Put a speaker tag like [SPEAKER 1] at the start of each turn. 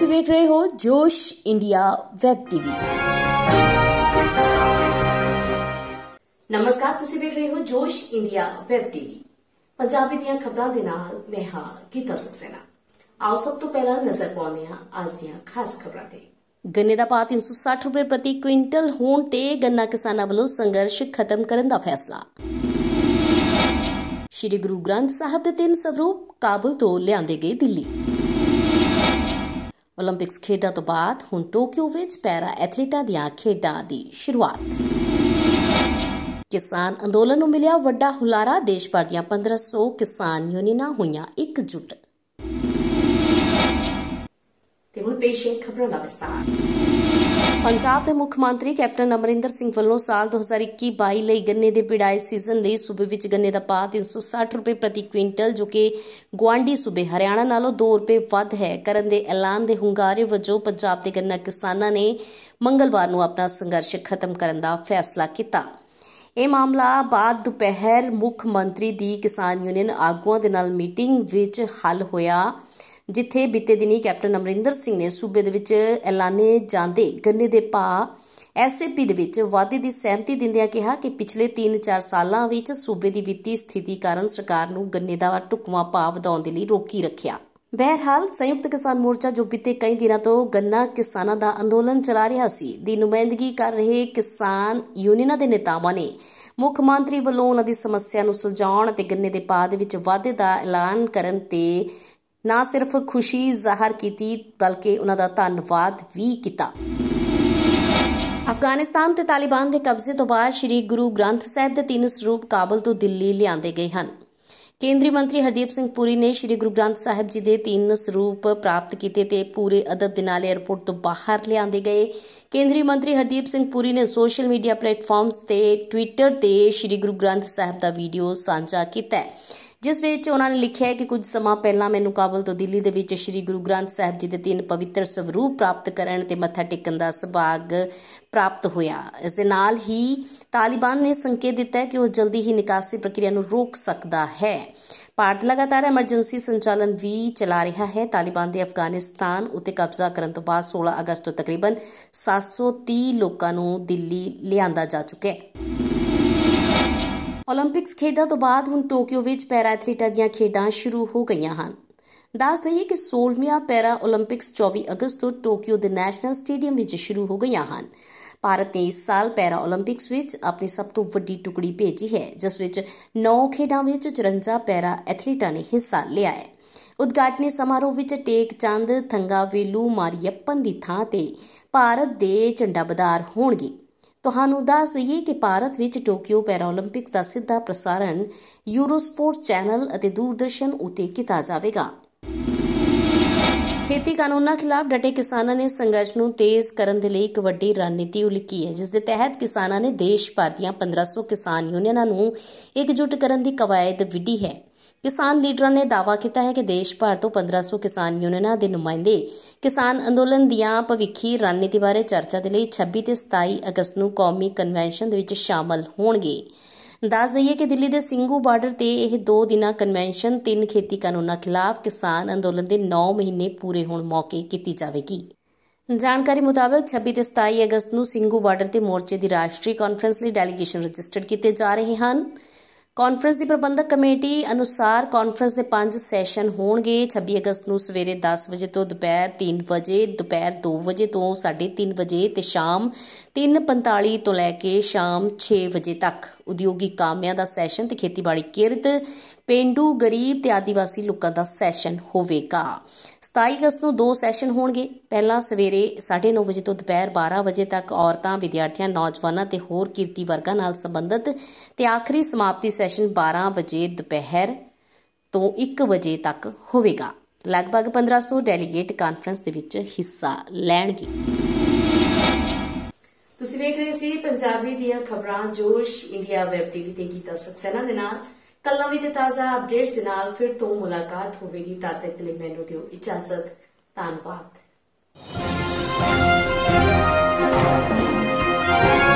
[SPEAKER 1] ਤੁਸੀਂ ਵੇਖ ਰਹੇ ਹੋ ਜੋਸ਼ ਇੰਡੀਆ ਵੈਬ ਟੀਵੀ ਨਮਸਕਾਰ ਤੁਸੀਂ ਵੇਖ ਰਹੇ ਹੋ Josh India web TV Punjabi ਦੀਆਂ ਖਬਰਾਂ ਦੇ ਨਾਲ ਮੈਂ ਹਾਂ ਕੀਤਾ ਸਕਸੇਨਾ ਆਓ ਸਭ ਤੋਂ ਪਹਿਲਾਂ ਨਜ਼ਰ ਪਾਉਂਦੇ ਹਾਂ ਅੱਜ ਦੀਆਂ ਖਾਸ ਖਬਰਾਂ ਤੇ ਗੰਨੇ ਦਾ ਭਾਅ 360 ਰੁਪਏ ਪ੍ਰਤੀ ਕੁਇੰਟਲ ਹੋਣ ਤੇ ਗੰਨਾ ਕਿਸਾਨਾਂ ਵੱਲੋਂ ਸੰਘਰਸ਼ ਖਤਮ ਕਰਨ ਦਾ ਫੈਸਲਾ ਸ਼੍ਰੀ ਗੁਰੂ ਗ੍ਰੰਥ ਸਾਹਿਬ ਦੇ ਤਿੰਨ ਸਰੂਪ ਕਾਬਲ ਤੋਂ ਲਿਆਂਦੇ ਗਏ ਦਿੱਲੀ ਓਲੰਪਿਕਸ ਖੇਡਾਂ ਤੋਂ ਬਾਅਦ ਹੁਣ ਟੋਕੀਓ ਵਿੱਚ ਪੈਰਾ ਐਥਲੀਟਾਂ ਦੀਆਂ ਖੇਡਾਂ ਦੀ ਸ਼ੁਰੂਆਤ ਕਿਸਾਨ ਅੰਦੋਲਨ ਨੂੰ ਮਿਲਿਆ ਵੱਡਾ ਹੁਲਾਰਾ ਦੇਸ਼ ਭਰ ਦੀਆਂ 1500 ਕਿਸਾਨ ਯੂਨੀਅਨਾਂ ਹੋਈਆਂ ਜੁਟ ਪੇਸ਼ ਹੈ ਖਬਰਾਂ ਦਾ ਵਿਸਤਾਰ ਪੰਜਾਬ ਦੇ ਮੁੱਖ ਮੰਤਰੀ ਕੈਪਟਨ ਅਮਰਿੰਦਰ ਸਿੰਘ ਵੱਲੋਂ ਸਾਲ 2021-22 ਲਈ ਗੰਨੇ ਦੇ ਪਿੜਾਈ ਸੀਜ਼ਨ ਲਈ ਸੂਬੇ ਵਿੱਚ ਗੰਨੇ ਦਾ ਭਾਅ 360 ਰੁਪਏ ਪ੍ਰਤੀ ਕੁਇੰਟਲ ਜੋ ਕਿ ਗਵਾਂਡੀ ਸੂਬੇ ਹਰਿਆਣਾ ਨਾਲੋਂ 2 ਰੁਪਏ ਵੱਧ ਹੈ ਕਰਨ ਦੇ ਐਲਾਨ ਦੇ ਹੰਗਾਰੇ ਵਜੋਂ ਪੰਜਾਬ ਦੇ ਗੰਨਾ ਕਿਸਾਨਾਂ ਨੇ ਮੰਗਲਵਾਰ ਨੂੰ ਆਪਣਾ ਸੰਘਰਸ਼ ਖਤਮ ਕਰਨ ਦਾ ਫੈਸਲਾ ਕੀਤਾ ਇਹ ਮਾਮਲਾ ਬਾਅਦ ਦੁਪਹਿਰ ਮੁੱਖ ਮੰਤਰੀ ਦੀ ਕਿਸਾਨ ਯੂਨੀਅਨ ਆਗੂਆਂ ਦੇ ਨਾਲ ਮੀਟਿੰਗ ਵਿੱਚ ਹੱਲ ਹੋਇਆ ਜਿੱਥੇ ਬੀਤੇ ਦਿਨੀ ਕੈਪਟਨ ਅਮਰਿੰਦਰ ਸਿੰਘ ਨੇ ਸੂਬੇ ਦੇ ਵਿੱਚ ਐਲਾਨੇ ਜਾਂਦੇ ਗੰਨੇ ਦੇ ਭਾਅ ਐਸਏਪੀ ਦੇ ਵਿੱਚ ਵਾਅਦੇ ਦੀ ਸਹਿਮਤੀ ਦਿੰਦਿਆਂ ਕਿਹਾ ਕਿ ਪਿਛਲੇ 3-4 ਸਾਲਾਂ ਵਿੱਚ ਸੂਬੇ ਦੀ ਵਿੱਤੀ ਸਥਿਤੀ ਕਾਰਨ ਸਰਕਾਰ ਨੂੰ ਗੰਨੇ ਦਾ ਟੁਕਵਾ ਭਾਅ ਵਧਾਉਣ ਦੇ ਲਈ ਰੋਕੀ ਰੱਖਿਆ ਬਹਿਰਹਾਲ ਸੰਯੁਕਤ ਕਿਸਾਨ ਮੋਰਚਾ ਜੋ ਬੀਤੇ ਕਈ ਦਿਨਾਂ ਤੋਂ ਗੰਨਾ ਕਿਸਾਨਾਂ ਦਾ ਅੰਦੋਲਨ ਚਲਾ ਰਿਹਾ ਸੀ ਦੀ ਨੁਮਾਇੰਦਗੀ ਕਰ ਰਹੇ ਕਿਸਾਨ ਯੂਨੀਅਨਾਂ ਦੇ ਨੇਤਾਵਾਂ ਨੇ ਮੁੱਖ ਮੰਤਰੀ ਵੱਲੋਂ ਉਹਨਾਂ ਦੀ ਸਮੱਸਿਆ ਨੂੰ ਸੁਲਝਾਉਣ ਅਤੇ ਗੰਨੇ ਦੇ ਭਾਅ ਦੇ ਵਿੱਚ ਵਾਧੇ ਦਾ ਐਲਾਨ ਕਰਨ ਤੇ ਨਾ ਸਿਰਫ ਖੁਸ਼ੀ ਜ਼ਾਹਰ ਕੀਤੀ ਬਲਕਿ ਉਹਨਾਂ ਦਾ ਧੰਨਵਾਦ ਵੀ ਕੀਤਾ ਅਫਗਾਨਿਸਤਾਨ ਤੇ ਤਾਲਿਬਾਨ ਦੇ ਕਬਜ਼ੇ ਤੋਂ ਬਾਅਦ ਸ੍ਰੀ ਗੁਰੂ ਗ੍ਰੰਥ ਸਾਹਿਬ ਦੇ ਤਿੰਨ ਸਰੂਪ ਕਾਬਲ ਤੋਂ ਦਿੱਲੀ ਲਿਆਂਦੇ ਗਏ ਹਨ ਕੇਂਦਰੀ ਮੰਤਰੀ ਹਰਦੀਪ ਸਿੰਘ ਪੁਰੀ ਨੇ ਸ੍ਰੀ ਗੁਰੂ ਗ੍ਰੰਥ ਸਾਹਿਬ ਜੀ ਦੇ ਤਿੰਨ ਸਰੂਪ ਪ੍ਰਾਪਤ ਕੀਤੇ ਤੇ ਪੂਰੇ ਅਦਬ ਦੇ ਨਾਲ 에ਅਰਪੋਰਟ ਤੋਂ ਬਾਹਰ ਲਿਆਂਦੇ ਗਏ ਕੇਂਦਰੀ ਮੰਤਰੀ ਹਰਦੀਪ ਸਿੰਘ ਪੁਰੀ ਨੇ ਸੋਸ਼ਲ ਮੀਡੀਆ ਪਲੇਟਫਾਰਮਸ ਤੇ ਟਵਿੱਟਰ ਤੇ ਸ੍ਰੀ ਗੁਰੂ ਗ੍ਰੰਥ ਸਾਹਿਬ ਦਾ ਵੀਡੀਓ ਸਾਂਝਾ ਕੀਤਾ ਹੈ ਜਿਸ ਵਿੱਚ ਉਹਨਾਂ ਨੇ ਲਿਖਿਆ ਹੈ ਕਿ ਕੁਝ ਸਮਾਂ ਪਹਿਲਾਂ ਮੈਨੂੰ ਕਾਬਲ ਤੋਂ ਦਿੱਲੀ ਦੇ ਵਿੱਚ ਸ੍ਰੀ ਗੁਰੂ ਗ੍ਰੰਥ ਸਾਹਿਬ ਜੀ ਦੇ ਤਿੰਨ ਪਵਿੱਤਰ ਸਰੂਪ ਪ੍ਰਾਪਤ ਕਰਨ ਤੇ ਮੱਥਾ ਟੇਕਣ ਦਾ ਸੁਭਾਗ ਪ੍ਰਾਪਤ ਹੋਇਆ ਇਸ ਦੇ ਨਾਲ ਹੀ ਤਾਲਿਬਾਨ ਨੇ ਸੰਕੇਤ ਦਿੱਤਾ ਕਿ ਉਹ ਜਲਦੀ ਹੀ ਨਿਕਾਸੀ ਪ੍ਰਕਿਰਿਆ ਨੂੰ ਰੋਕ ਸਕਦਾ ਹੈ ਪਾਰਟ ਲਗਾਤਾਰ ਐਮਰਜੈਂਸੀ ਸੰਚਾਲਨ ਵੀ ਚਲਾ ਰਿਹਾ ਹੈ ਤਾਲਿਬਾਨ ਦੇ ਅਫਗਾਨਿਸਤਾਨ ਉਤੇ ਕਬਜ਼ਾ ਕਰਨ ਤੋਂ ਬਾਅਦ 16 ਅਗਸਤ ਤੋਂ ਤਕਰੀਬਨ 730 ਲੋਕਾਂ ਨੂੰ ਦਿੱਲੀ ਲਿਆਂਦਾ ਜਾ ਚੁੱਕਿਆ ਹੈ 올림픽ਸ ਖੇਡਾਂ ਤੋਂ ਬਾਅਦ ਹੁਣ ਟੋਕੀਓ ਵਿੱਚ ਪੈਰਾ ਐਥਲੀਟਾਂ ਦੀਆਂ ਖੇਡਾਂ ਸ਼ੁਰੂ ਹੋ ਗਈਆਂ ਹਨ ਦੱਸ ਦਈਏ ਕਿ 16ਵੀਂ ਪੈਰਾ 올림픽ਸ 24 ਅਗਸਤ ਤੋਂ ਟੋਕੀਓ ਦੇ ਨੈਸ਼ਨਲ ਸਟੇਡੀਅਮ ਵਿੱਚ ਸ਼ੁਰੂ ਹੋ ਗਈਆਂ ਹਨ ਭਾਰਤ ਨੇ ਇਸ ਸਾਲ ਪੈਰਾ 올림픽ਸ ਵਿੱਚ ਆਪਣੀ ਸਭ ਤੋਂ ਵੱਡੀ ਟੁਕੜੀ ਭੇਜੀ ਹੈ ਜਿਸ ਵਿੱਚ 9 ਖੇਡਾਂ ਵਿੱਚ 54 ਪੈਰਾ ਐਥਲੀਟਾਂ ਨੇ ਹਿੱਸਾ ਲਿਆ ਹੈ ਉਦਘਾਟਨੀ ਸਮਾਰੋਹ ਵਿੱਚ ਟੇਕ ਚੰਦ ਥੰਗਾ ਵੇਲੂ ਮਾਰੀਅੱਪਨ ਦੀ ਥਾਂ ਤੇ ਭਾਰਤ ਦੇ ਝੰਡਾ ਬਦਾਰ ਹੋਣਗੇ ਤੁਹਾਨੂੰ ਦੱਸ ਦਈਏ ਕਿ ਭਾਰਤ ਵਿੱਚ ਟੋਕੀਓ ਪੈਰਾਲੰਪਿਕਸ ਦਾ ਸਿੱਧਾ ਪ੍ਰਸਾਰਣ ਯੂਰੋਸਪੋਰਟ ਚੈਨਲ ਅਤੇ ਦੂਰਦਰਸ਼ਨ ਉਤੇ ਕੀਤਾ ਜਾਵੇਗਾ ਖੇਤੀ ਕਾਨੂੰਨਾਂ ਖਿਲਾਫ ਡਟੇ ਕਿਸਾਨਾਂ ਨੇ ਸੰਘਰਸ਼ ਨੂੰ ਤੇਜ਼ ਕਰਨ ਦੇ ਲਈ ਇੱਕ ਵੱਡੀ ਰਣਨੀਤੀ ਉਲੀਕੀ ਹੈ ਜਿਸ ਦੇ ਤਹਿਤ ਕਿਸਾਨਾਂ ਨੇ ਦੇਸ਼ ਭਰ ਦੀਆਂ 1500 ਕਿਸਾਨ ਯੂਨੀਅਨਾਂ ਨੂੰ ਇਕਜੁੱਟ ਕਰਨ ਦੀ ਕਵਾਇਦ ਵਿੱਢੀ ਹੈ ਕਿਸਾਨ ਲੀਡਰਾਂ ਨੇ ਦਾਅਵਾ ਕੀਤਾ ਹੈ ਕਿ ਦੇਸ਼ ਭਰ ਤੋਂ 1500 ਕਿਸਾਨ ਯੂਨੀਅਨਾਂ ਦੇ ਨੁਮਾਇੰਦੇ ਕਿਸਾਨ ਅੰਦੋਲਨ ਦੀਆਂ ਭਵਿੱਖੀ ਰਣਨੀਤੀ ਬਾਰੇ ਚਰਚਾ ਦੇ ਲਈ 26 ਤੇ 27 ਅਗਸਤ ਨੂੰ ਕੌਮੀ ਕਨਵੈਨਸ਼ਨ ਦੇ ਵਿੱਚ ਸ਼ਾਮਲ ਹੋਣਗੇ ਦੱਸ ਦਈਏ ਕਿ ਦਿੱਲੀ ਦੇ ਸਿੰਘੂ ਬਾਰਡਰ ਤੇ ਇਹ 2 ਦਿਨਾਂ ਕਨਵੈਨਸ਼ਨ ਤਿੰਨ ਖੇਤੀ ਕਾਨੂੰਨਾਂ ਖਿਲਾਫ ਕਿਸਾਨ ਅੰਦੋਲਨ ਦੇ 9 ਮਹੀਨੇ ਪੂਰੇ ਹੋਣ ਮੌਕੇ ਕੀਤੀ ਜਾਵੇਗੀ ਜਾਣਕਾਰੀ ਮੁਤਾਬਕ 26 ਤੇ 27 ਅਗਸਤ ਨੂੰ ਸਿੰਘੂ ਬਾਰਡਰ ਤੇ ਮੋਰਚੇ ਦੀ ਰਾਸ਼ਟਰੀ ਕਾਨਫਰੰਸ ਲਈ ਡੈਲੀਗੇਸ਼ਨ ਰਜਿਸਟਰਡ ਕੀਤੇ ਜਾ ਰਹੇ ਹਨ ਕਾਨਫਰੰਸ ਦੀ ਪ੍ਰਬੰਧਕ ਕਮੇਟੀ ਅਨੁਸਾਰ ਕਾਨਫਰੰਸ ਦੇ 5 ਸੈਸ਼ਨ ਹੋਣਗੇ 26 ਅਗਸਤ ਨੂੰ ਸਵੇਰੇ 10 ਵਜੇ ਤੋਂ ਦੁਪਹਿਰ 3 ਵਜੇ ਦੁਪਹਿਰ 2 ਵਜੇ ਤੋਂ 3:30 ਵਜੇ ਤੇ ਸ਼ਾਮ 3:45 ਤੋਂ ਲੈ ਕੇ ਸ਼ਾਮ 6 ਵਜੇ ਤੱਕ ਉਦਯੋਗਿਕ ਕਾਮਿਆਂ ਦਾ ਸੈਸ਼ਨ ਤੇ ਖੇਤੀਬਾੜੀ ਕਿਰਤ ਪਿੰਡੂ ਗਰੀਬ ਤੇ ਆਦੀਵਾਸੀ ਲੋਕਾਂ ਦਾ ਸੈਸ਼ਨ ਹੋਵੇਗਾ 27 ਅਗਸਤ ਨੂੰ ਦੋ ਸੈਸ਼ਨ ਹੋਣਗੇ ਪਹਿਲਾ ਸਵੇਰੇ 9:30 ਵਜੇ ਤੋਂ ਦੁਪਹਿਰ 12 ਵਜੇ ਤੱਕ ਔਰਤਾਂ ਵਿਦਿਆਰਥੀਆਂ ਨੌਜਵਾਨਾਂ ਤੇ ਹੋਰ ਕਿਰਤੀ ਵਰਗਾਂ ਨਾਲ ਸੰਬੰਧਿਤ ਤੇ ਆਖਰੀ ਸਮਾਪਤੀ ਸੈਸ਼ਨ 12 ਵਜੇ ਦੁਪਹਿਰ ਤੋਂ 1 ਵਜੇ ਤੱਕ ਹੋਵੇਗਾ ਲਗਭਗ 1500 ਡੈਲੀਗੇਟ ਕਾਨਫਰੰਸ ਦੇ ਵਿੱਚ ਹਿੱਸਾ ਲੈਣਗੇ ਤੁਸੀਂ ਵੇਖ ਰਹੇ ਸੀ ਪੰਜਾਬੀ ਦੀਆਂ ਖਬਰਾਂ ਜੋਸ਼ ਇੰਡੀਆ ਵੈਬ ਟੀਵੀ ਤੇ ਕੀਤਾ ਸਕਸੈਨਾ ਦੇ ਨਾਲ ਕੱਲਾਂ ਵੀ ਤੇ ਤਾਜ਼ਾ ਅਪਡੇਟਸ ਦੇ ਨਾਲ ਫਿਰ ਤੋਂ ਮੁਲਾਕਾਤ ਹੋਵੇਗੀ ਤਦ ਤੱਕ ਲਈ ਮੈਨੂੰ ਦਿਓ ਇਜਾਜ਼ਤ ਧੰਨਵਾਦ